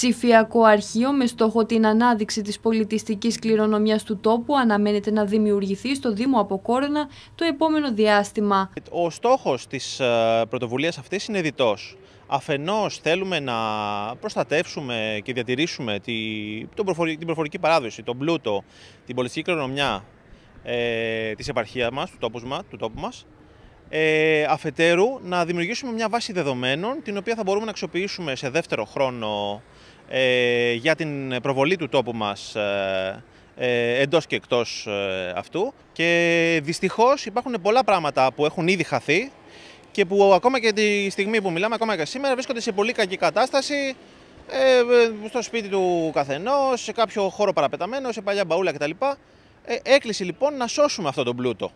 Ψηφιακό αρχείο με στόχο την ανάδειξη της πολιτιστικής κληρονομιάς του τόπου αναμένεται να δημιουργηθεί στο Δήμο κόρνα το επόμενο διάστημα. Ο στόχος της ε, πρωτοβουλίας αυτής είναι διτός. Αφενός θέλουμε να προστατεύσουμε και διατηρήσουμε την προφορική παράδοση, τον πλούτο, την πολιτιστική κληρονομιά ε, της επαρχίας του τόπους μας, του τόπου μας ε, αφετέρου να δημιουργήσουμε μια βάση δεδομένων την οποία θα μπορούμε να αξιοποιήσουμε σε δεύτερο χρόνο ε, για την προβολή του τόπου μας ε, ε εντός και εκτός ε, αυτού και δυστυχώς υπάρχουν πολλά πράγματα που έχουν ήδη χαθεί και που ακόμα και τη στιγμή που μιλάμε, ακόμα και σήμερα, βρίσκονται σε πολύ κακή κατάσταση ε, στο σπίτι του καθενός, σε κάποιο χώρο παραπεταμένο, σε παλιά μπαούλα κτλ. Ε, έκλεισε λοιπόν να σώσουμε αυτό τον πλούτο,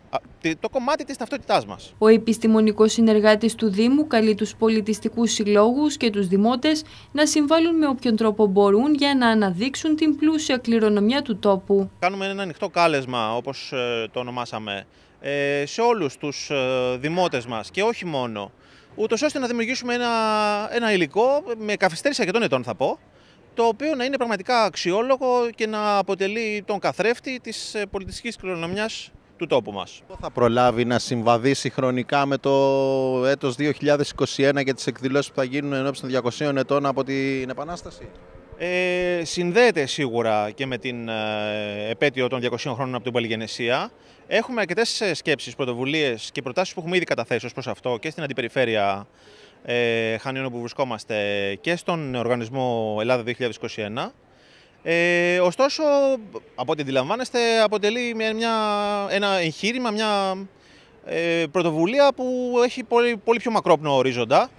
το κομμάτι της ταυτότητάς μας. Ο επιστημονικός συνεργάτης του Δήμου καλεί τους πολιτιστικούς συλλόγους και τους δημότες να συμβάλλουν με όποιον τρόπο μπορούν για να αναδείξουν την πλούσια κληρονομιά του τόπου. Κάνουμε ένα ανοιχτό κάλεσμα όπως ε, το ονομάσαμε ε, σε όλους τους δημότες μας και όχι μόνο, ούτως ώστε να δημιουργήσουμε ένα, ένα υλικό με καθυστέρηση αρκετών ετών θα πω, το οποίο να είναι πραγματικά αξιόλογο και να αποτελεί τον καθρέφτη της ε, πολιτιστικής κληρονομιάς του τόπου μας. Θα προλάβει να συμβαδίσει χρονικά με το έτος 2021 και τις εκδηλώσεις που θα γίνουν ενώπιση των 200 ετών από την Επανάσταση. Ε, συνδέεται σίγουρα και με την ε, επέτειο των 200 χρόνων από την Παλιγενεσία. Έχουμε αρκετές ε, σκέψεις, πρωτοβουλίες και προτάσεις που έχουμε ήδη καταθέσει ως προς αυτό και στην αντιπεριφέρεια ε, Χανιών που βρισκόμαστε και στον οργανισμό Ελλάδα 2021. Ε, ωστόσο, από ό,τι αντιλαμβάνεστε, αποτελεί μια, μια, ένα εγχείρημα, μια ε, πρωτοβουλία που έχει πολύ, πολύ πιο μακρόπνο ορίζοντα.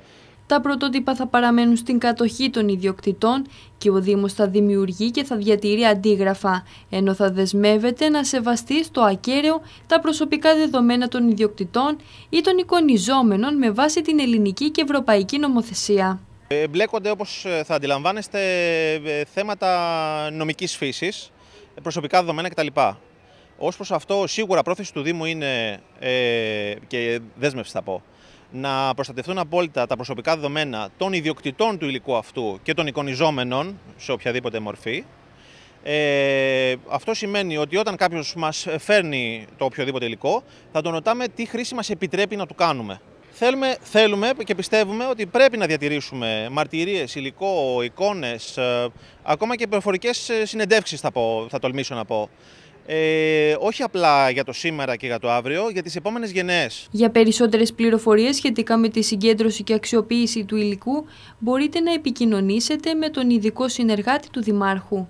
Τα πρωτότυπα θα παραμένουν στην κατοχή των ιδιοκτητών και ο Δήμος θα δημιουργεί και θα διατηρεί αντίγραφα, ενώ θα δεσμεύεται να σεβαστεί στο ακέραιο τα προσωπικά δεδομένα των ιδιοκτητών ή των εικονιζόμενων με βάση την ελληνική και ευρωπαϊκή νομοθεσία. Εμπλέκονται όπως ε, θα αντιλαμβάνεστε, ε, θέματα νομικής φύσης, ε, προσωπικά δεδομένα κτλ. Ως προς αυτό, σίγουρα πρόθεση του Δήμου είναι και δέσμευση θα πω να προστατευτούν απόλυτα τα προσωπικά δεδομένα των ιδιοκτητών του υλικού αυτού και των εικονιζόμενων σε οποιαδήποτε μορφή. Ε, αυτό σημαίνει ότι όταν κάποιος μας φέρνει το οποιοδήποτε υλικό, θα τον ρωτάμε τι χρήση μας επιτρέπει να του κάνουμε. Θέλουμε, θέλουμε και πιστεύουμε ότι πρέπει να διατηρήσουμε μαρτυρίες, υλικό, εικόνες, ε, ακόμα και προφορικές ε, συνεντεύξεις θα, θα τολμήσω να πω ε, όχι απλά για το σήμερα και για το αύριο, για τις επόμενες γενναίες. Για περισσότερες πληροφορίες σχετικά με τη συγκέντρωση και αξιοποίηση του υλικού μπορείτε να επικοινωνήσετε με τον ειδικό συνεργάτη του Δημάρχου.